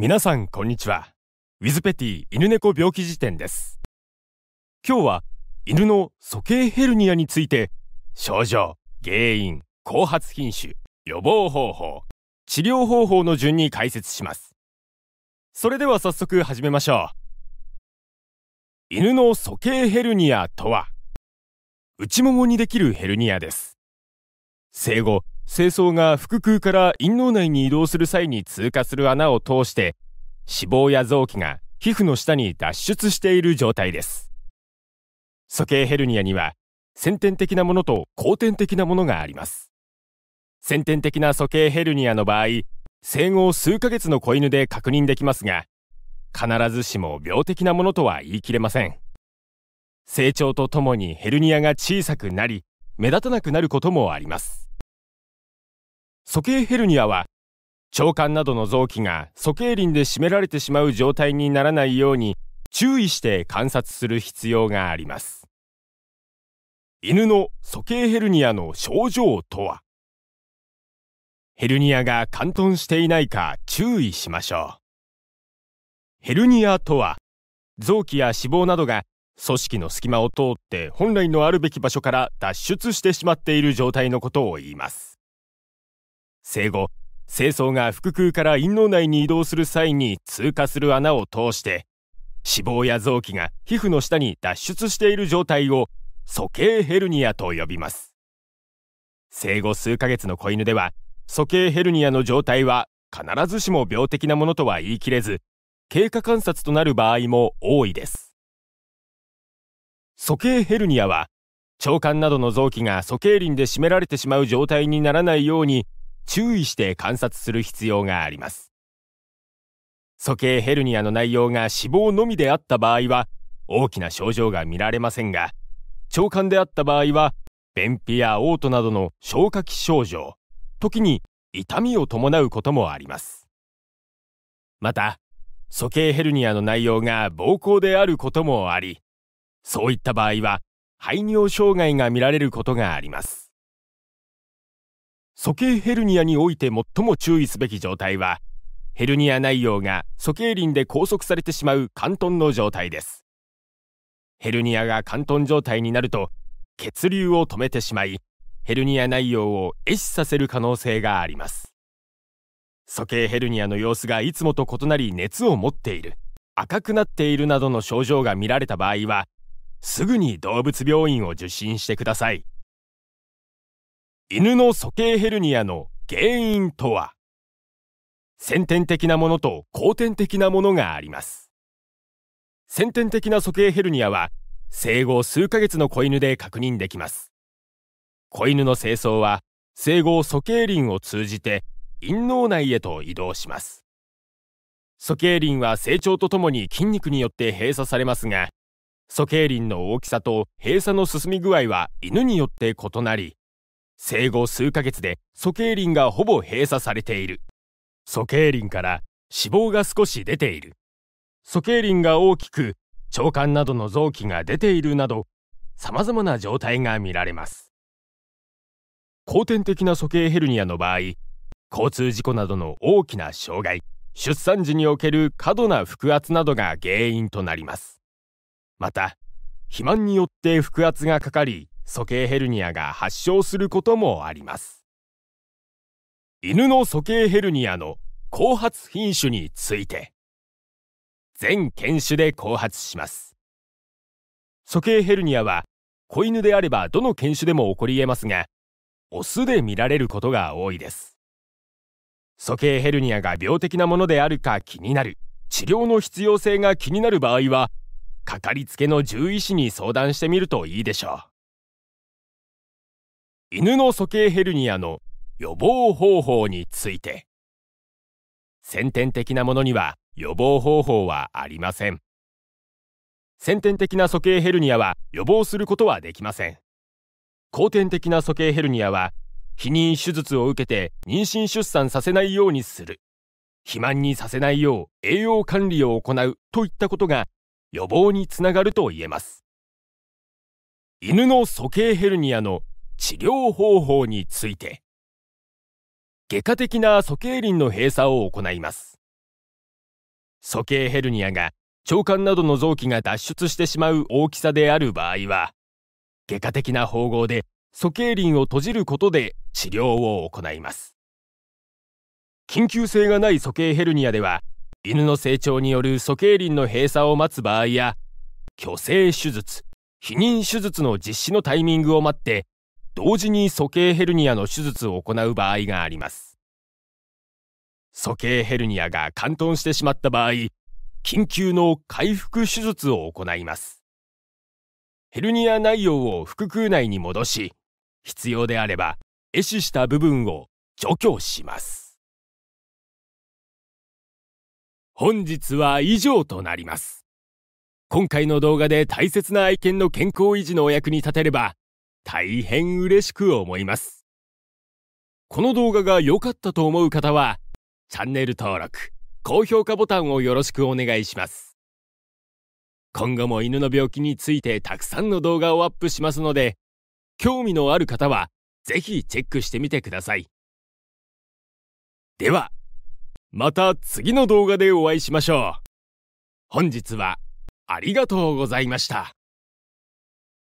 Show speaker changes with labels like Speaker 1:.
Speaker 1: 皆さんこんにちは。ウィズペティ犬猫病気辞典です。今日は犬の鼠径ヘルニアについて症状、原因、後発品種、予防方法、治療方法の順に解説します。それでは早速始めましょう。犬の鼠径ヘルニアとは、内ももにできるヘルニアです。生後清掃が腹腔から陰嚢内に移動する際に通過する穴を通して脂肪や臓器が皮膚の下に脱出している状態です鼠径ヘルニアには先天的なものと後天的なものがあります先天的な鼠径ヘルニアの場合生後数ヶ月の子犬で確認できますが必ずしも病的なものとは言い切れません成長とともにヘルニアが小さくなり目立たなくなることもあります鼠径ヘルニアは腸管などの臓器が鼠径林で占められてしまう状態にならないように注意して観察する必要があります犬の鼠径ヘルニアの症状とはヘルニアが貫頓していないか注意しましょうヘルニアとは臓器や脂肪などが組織の隙間を通って本来のあるべき場所から脱出してしまっている状態のことを言います生後精巣が腹腔から陰嚢内に移動する際に通過する穴を通して脂肪や臓器が皮膚の下に脱出している状態を鼠径ヘルニアと呼びます生後数ヶ月の子犬では鼠径ヘルニアの状態は必ずしも病的なものとは言い切れず経過観察となる場合も多いです鼠径ヘルニアは腸管などの臓器が鼠径輪で締められてしまう状態にならないように注意して観察する必要があります。鼠径ヘルニアの内容が脂肪のみであった場合は大きな症状が見られませんが、腸管であった場合は便秘や嘔吐などの消化器症状、時に痛みを伴うこともあります。また、鼠径ヘルニアの内容が膀胱であることもあり、そういった場合は排尿障害が見られることがあります。鼠径ヘルニアにおいて最も注意すべき状態は、ヘルニア内容が鼠径輪で拘束されてしまう関東の状態です。ヘルニアが関東状態になると、血流を止めてしまい、ヘルニア内容を壊死させる可能性があります。鼠径ヘルニアの様子がいつもと異なり熱を持っている、赤くなっているなどの症状が見られた場合は、すぐに動物病院を受診してください。犬の鼠径ヘルニアの原因とは先天的なものと後天的なものがあります。先天的な鼠径ヘルニアは生後数ヶ月の子犬で確認できます。子犬の清掃は生後鼠径輪を通じて陰嚢内へと移動します。鼠径輪は成長とともに筋肉によって閉鎖されますが、鼠径輪の大きさと閉鎖の進み具合は犬によって異なり、生後数ヶ月で鼠径林がほぼ閉鎖されている。鼠径林から脂肪が少し出ている。鼠径林が大きく、腸管などの臓器が出ているなど、様々な状態が見られます。後天的な鼠径ヘルニアの場合、交通事故などの大きな障害、出産時における過度な腹圧などが原因となります。また、肥満によって腹圧がかかり、鼠径ヘルニアが発症することもあります犬の鼠径ヘルニアの後発品種について全犬種で後発します鼠径ヘルニアは子犬であればどの犬種でも起こり得ますがオスで見られることが多いです鼠径ヘルニアが病的なものであるか気になる治療の必要性が気になる場合はかかりつけの獣医師に相談してみるといいでしょう犬の鼠径ヘルニアの予防方法について先天的なものには予防方法はありません先天的な鼠径ヘルニアは予防することはできません後天的な鼠径ヘルニアは避妊手術を受けて妊娠出産させないようにする肥満にさせないよう栄養管理を行うといったことが予防につながると言えます犬の鼠径ヘルニアの治療方法について外科的な鼠径林の閉鎖を行います鼠径ヘルニアが腸管などの臓器が脱出してしまう大きさである場合は外科的な方法で鼠径林を閉じることで治療を行います緊急性がない鼠径ヘルニアでは犬の成長による鼠径林の閉鎖を待つ場合や虚勢手術避妊手術の実施のタイミングを待って同時に鼠径ヘルニアの手術を行う場合があります鼠径ヘルニアが貫頓してしまった場合緊急の回復手術を行いますヘルニア内容を腹腔内に戻し必要であれば壊死した部分を除去します本日は以上となります今回の動画で大切な愛犬の健康維持のお役に立てれば大変嬉しく思います。この動画が良かったと思う方は、チャンネル登録、高評価ボタンをよろしくお願いします。今後も犬の病気についてたくさんの動画をアップしますので、興味のある方はぜひチェックしてみてください。では、また次の動画でお会いしましょう。本日はありがとうございました。